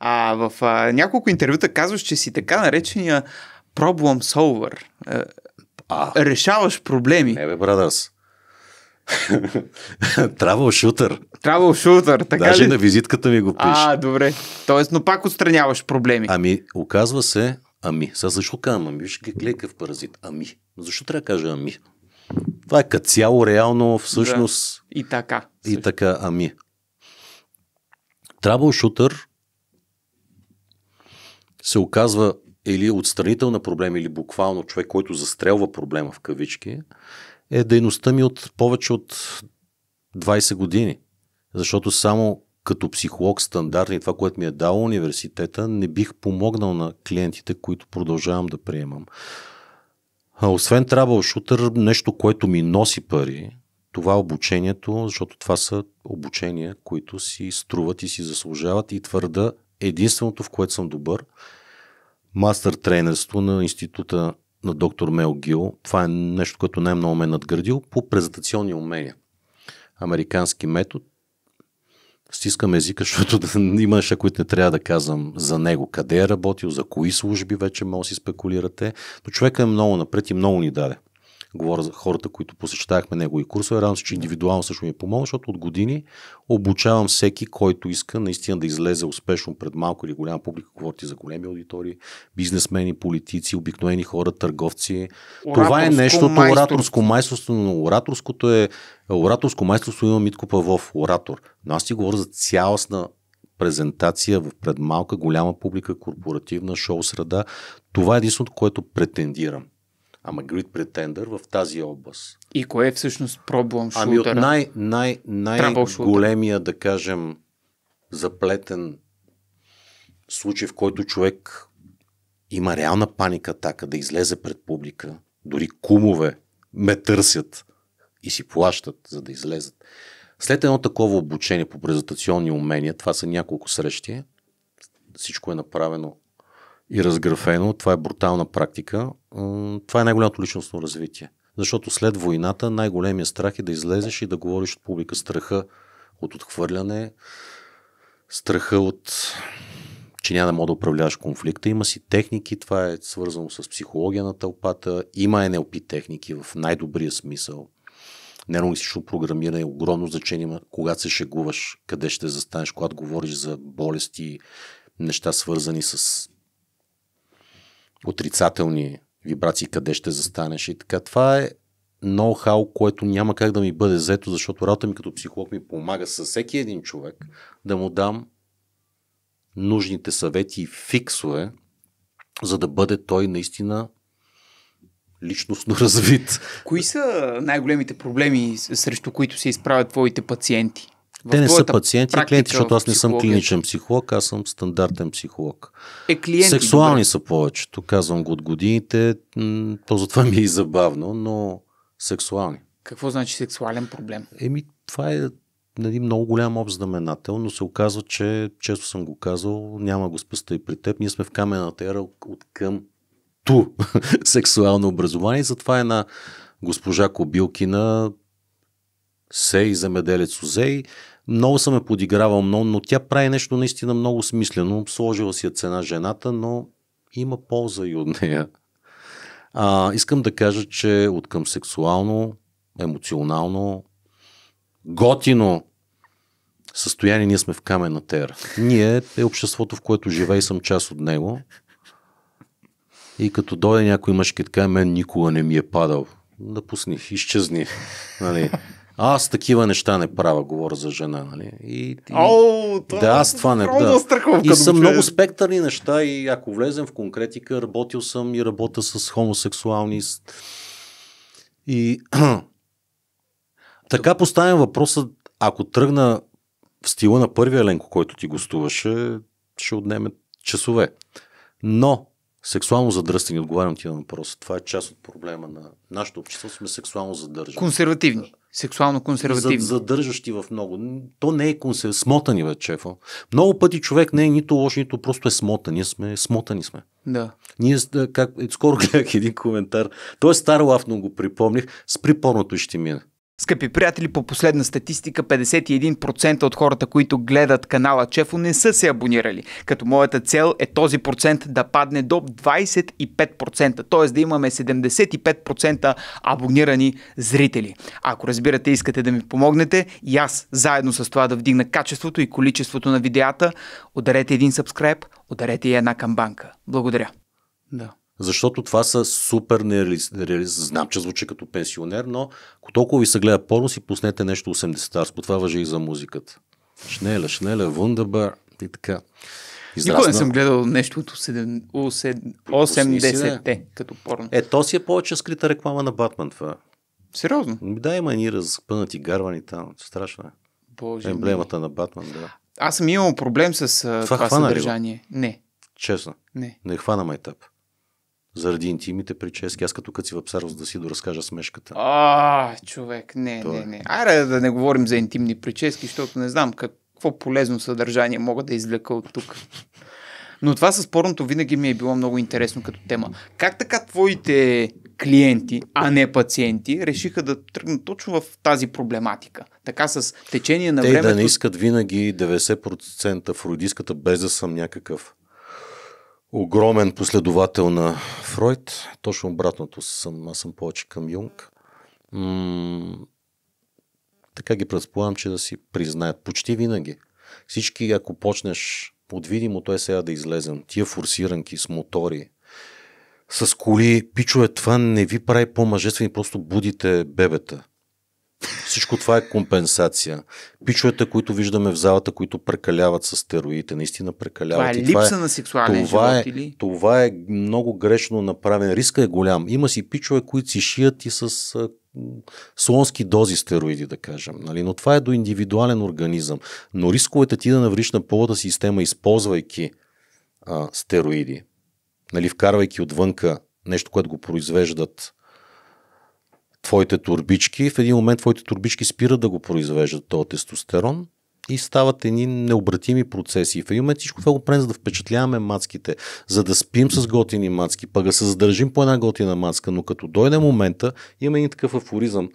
А в а, няколко интервюта казваш, че си така наречения problem solver. Е, а. Решаваш проблеми. Ебе, брадърс. Травъл шутър. Травъл шутър, така Даже ли? на визитката ми го пише. А, добре. Тоест, но пак отстраняваш проблеми. Ами, оказва се, ами. Сега защо казвам, ами, виж в паразит, ами. Защо трябва да кажа ами? Това е като цяло реално всъщност. Да. И така. Всъщност. И така, ами. Трабъл шутър се оказва или отстранител на проблем, или буквално човек, който застрелва проблема в кавички, е дейността ми от повече от 20 години. Защото само като психолог стандартни това, което ми е дал университета, не бих помогнал на клиентите, които продължавам да приемам. А освен Trouble Shooter, нещо, което ми носи пари, това е обучението, защото това са обучения, които си струват и си заслужават и твърда единственото, в което съм добър. Мастер тренерство на института на доктор Мел Гил. Това е нещо, което най-много ме е надградил по презентационни умения. Американски метод. Стискам езика, защото да, има неща, които не трябва да казвам за него. Къде е работил, за кои служби вече може да си спекулирате. Но човека е много напред и много ни даде говоря за хората, които посещавахме негови курсове. Радвам се, че индивидуално също ми е помогна, защото от години обучавам всеки, който иска наистина да излезе успешно пред малко или голяма публика, говорите за големи аудитории, бизнесмени, политици, обикновени хора, търговци. Ораторско Това е нещото, ораторско майсторство, но ораторското е, ораторско майсторство има Митко Павлов, оратор. Но аз ти говоря за цялостна презентация в пред малка, голяма публика, корпоративна шоу среда. Това е единственото, което претендирам. Ама Great Pretender в тази област. И кое е всъщност проблем шутера? Ами от най, най, най- големия да кажем, заплетен случай, в който човек има реална паника така, да излезе пред публика. Дори кумове ме търсят и си плащат, за да излезат. След едно такова обучение по презентационни умения, това са няколко срещи, всичко е направено и разграфено, това е брутална практика, това е най-голямото личностно развитие. Защото след войната най-големия страх е да излезеш и да говориш от публика страха от отхвърляне, страха от че няма да мога да управляваш конфликта. Има си техники, това е свързано с психология на тълпата. Има NLP техники в най-добрия смисъл. Нейролингвистично програмиране е огромно значение, когато се шегуваш, къде ще застанеш, когато говориш за болести, неща свързани с отрицателни вибрации, къде ще застанеш и така. Това е ноу-хау, което няма как да ми бъде взето, защото работа ми като психолог ми помага със всеки един човек да му дам нужните съвети и фиксове, за да бъде той наистина личностно развит. Кои са най-големите проблеми, срещу които се изправят твоите пациенти? Те не са пациенти, и клиенти, защото аз не съм клиничен психолог, аз съм стандартен психолог. Е, клиенти, Сексуални добре. са повечето, казвам го от годините, то затова ми е и забавно, но сексуални. Какво значи сексуален проблем? Еми, това е един нали, много голям обзнаменател, но се оказва, че често съм го казал, няма го спаста и при теб. Ние сме в камената ера от към ту сексуално образование, затова е на госпожа Кобилкина Сей, земеделец Озей. Много съм е подигравал, много, но тя прави нещо наистина много смислено. Сложила си я цена жената, но има полза и от нея. А, искам да кажа, че от към сексуално, емоционално, готино състояние ние сме в каменна тера. Ние е обществото, в което живее съм част от него. И като дойде някой мъжки така, мен никога не ми е падал. Да пусни, изчезни. Нали? Аз такива неща не правя, говоря за жена. Нали? И, и... О, това да, аз това не да. И съм много е. спектърни неща и ако влезем в конкретика, работил съм и работя с хомосексуални и така поставям въпроса, ако тръгна в стила на първия Ленко, който ти гостуваше, ще отнеме часове. Но сексуално задръстени, отговарям ти на въпроса, това е част от проблема на нашето общество, сме сексуално задържани. Консервативни сексуално консервативни. задържащи в много. То не е консерв... смотани, бе, чефо. Много пъти човек не е нито лош, нито просто е смотан. Ние сме смотани сме. Да. Ние, как, скоро гледах един коментар. Той е стар лав, но го припомних. Спри порното ще мине. Скъпи приятели, по последна статистика 51% от хората, които гледат канала Чефо не са се абонирали, като моята цел е този процент да падне до 25%, т.е. да имаме 75% абонирани зрители. Ако разбирате, искате да ми помогнете и аз заедно с това да вдигна качеството и количеството на видеята, ударете един subscribe, ударете и една камбанка. Благодаря. Да защото това са супер нереалистични. Знам, че звучи като пенсионер, но ако толкова ви се гледа порно, си пуснете нещо 80-тарско. Това въжи и за музиката. Шнеля, шнеля, вундаба и така. Израсна. Никога не съм гледал нещо от 80 те като порно. Е, то си е повече скрита реклама на Батман това. Сериозно? Ами да, има ни разпънати гарвани там. Страшно е. Боже Емблемата ми. на Батман, да. Аз съм имал проблем с това, това съдържание. Ли? Не. Честно. Не. Не хвана майтап заради интимните прически. Аз като си въпсарвам, да си доразкажа смешката. А, човек, не, Това не, е. не. Айде да не говорим за интимни прически, защото не знам какво полезно съдържание мога да извлека от тук. Но това със спорното винаги ми е било много интересно като тема. Как така твоите клиенти, а не пациенти, решиха да тръгнат точно в тази проблематика? Така с течение на Те времето... Те да не искат винаги 90% фруидиската, без да съм някакъв огромен последовател на Фройд. Точно обратното съм, аз съм повече към Юнг. М- така ги предполагам, че да си признаят почти винаги. Всички, ако почнеш от видимо, той сега да излезем. Тия форсиранки с мотори, с коли, пичове, това не ви прави по-мъжествени, просто будите бебета. Всичко това е компенсация. Пичовете, които виждаме в залата, които прекаляват с стероидите, наистина прекаляват. Това е и липса това е, на сексуален това живот е, или? Това е много грешно направен. Риска е голям. Има си пичове, които си шият и с слонски дози стероиди, да кажем. Нали? Но това е до индивидуален организъм. Но рисковете ти да навриш на половата система, използвайки а, стероиди, нали, вкарвайки отвънка нещо, което го произвеждат твоите турбички. В един момент твоите турбички спират да го произвеждат този тестостерон и стават едни необратими процеси. В един момент всичко това го правим, за да впечатляваме мацките, за да спим с готини мацки, пък да се задържим по една готина мацка, но като дойде момента, има един такъв афоризъм.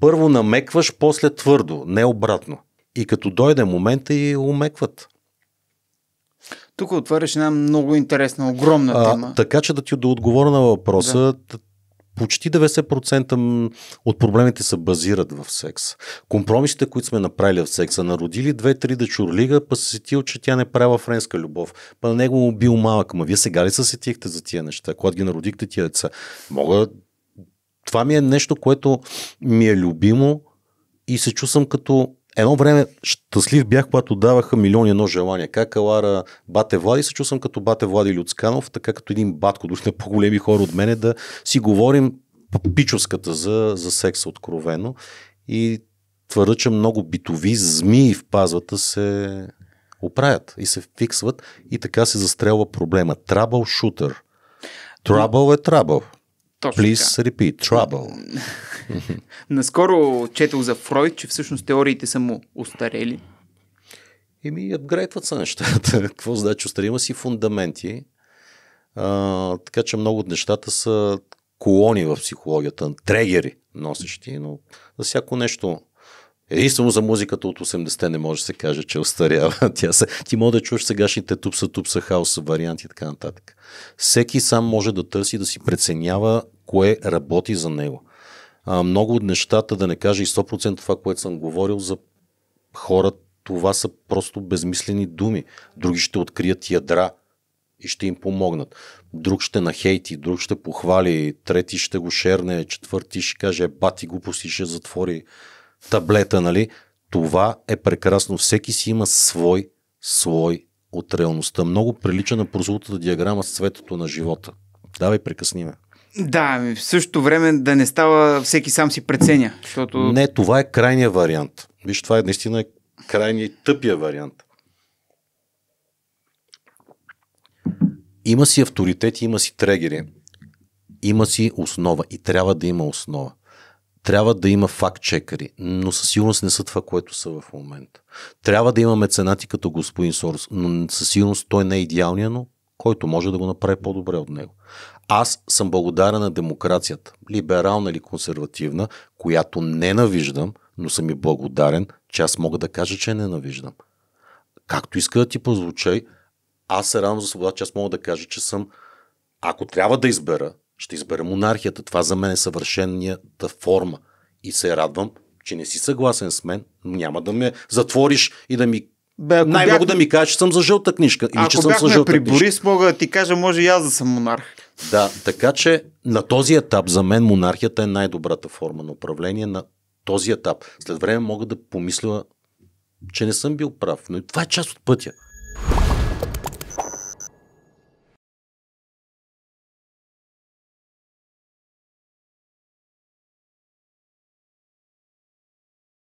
Първо намекваш, после твърдо, не обратно. И като дойде момента и умекват. Тук отваряш една много интересна, огромна тема. А, така че да ти да отговоря на въпроса, да почти 90% от проблемите се базират в секс. Компромисите, които сме направили в секса, народили две-три да чурлига, па се сетил, че тя не правила френска любов. Па на него му бил малък. Ма вие сега ли се сетихте за тия неща, когато ги народихте тия деца? Мога... Това ми е нещо, което ми е любимо и се чувствам като едно време щастлив бях, когато даваха милиони едно желание. Как Алара Бате Влади, се чувствам като Бате Влади Люцканов, така като един батко, дори на по-големи хора от мене, да си говорим пичовската за, за секса откровено. И твърда, че много битови змии в пазвата се оправят и се фиксват и така се застрелва проблема. Трабъл шутър. Трабъл е трабъл. Точно Please така. repeat, trouble. Наскоро четох за Фройд, че всъщност теориите са му устарели. Еми, апгрейдват са нещата. Какво значи Остари Има си фундаменти. А, така че много от нещата са колони в психологията, трегери носещи, но за всяко нещо Единствено за музиката от 80-те не може да се каже, че остарява. Тя се, ти може да чуеш сегашните тупса, тупса, хаос, варианти и така нататък. Всеки сам може да търси, да си преценява кое работи за него. А, много от нещата, да не кажа и 100% това, което съм говорил за хора, това са просто безмислени думи. Други ще открият ядра и ще им помогнат. Друг ще нахейти, друг ще похвали, трети ще го шерне, четвърти ще каже «Е, бати го ще затвори таблета, нали? Това е прекрасно. Всеки си има свой слой от реалността. Много прилича на прослутата диаграма с цветото на живота. Давай, прекъсни ме. Да, ами в същото време да не става всеки сам си преценя. Защото... Не, това е крайния вариант. Виж, това е наистина е крайния и тъпия вариант. Има си авторитети, има си трегери. Има си основа и трябва да има основа трябва да има факт чекари, но със сигурност не са това, което са в момента. Трябва да има меценати като господин Сорос, но със сигурност той не е идеалния, но който може да го направи по-добре от него. Аз съм благодарен на демокрацията, либерална или консервативна, която ненавиждам, но съм и благодарен, че аз мога да кажа, че ненавиждам. Както иска да ти прозвучай, аз се радвам за свобода, че аз мога да кажа, че съм, ако трябва да избера, ще избера монархията. Това за мен е съвършенната форма. И се радвам, че не си съгласен с мен, няма да ме затвориш и да ми бе, ако Най-много бях... да ми кажеш, че съм за жълта книжка. Или, ако че съм за жълта при книжка. Борис, мога да ти кажа, може и аз да съм монарх. Да, така че на този етап за мен монархията е най-добрата форма на управление на този етап. След време мога да помисля, че не съм бил прав, но и това е част от пътя.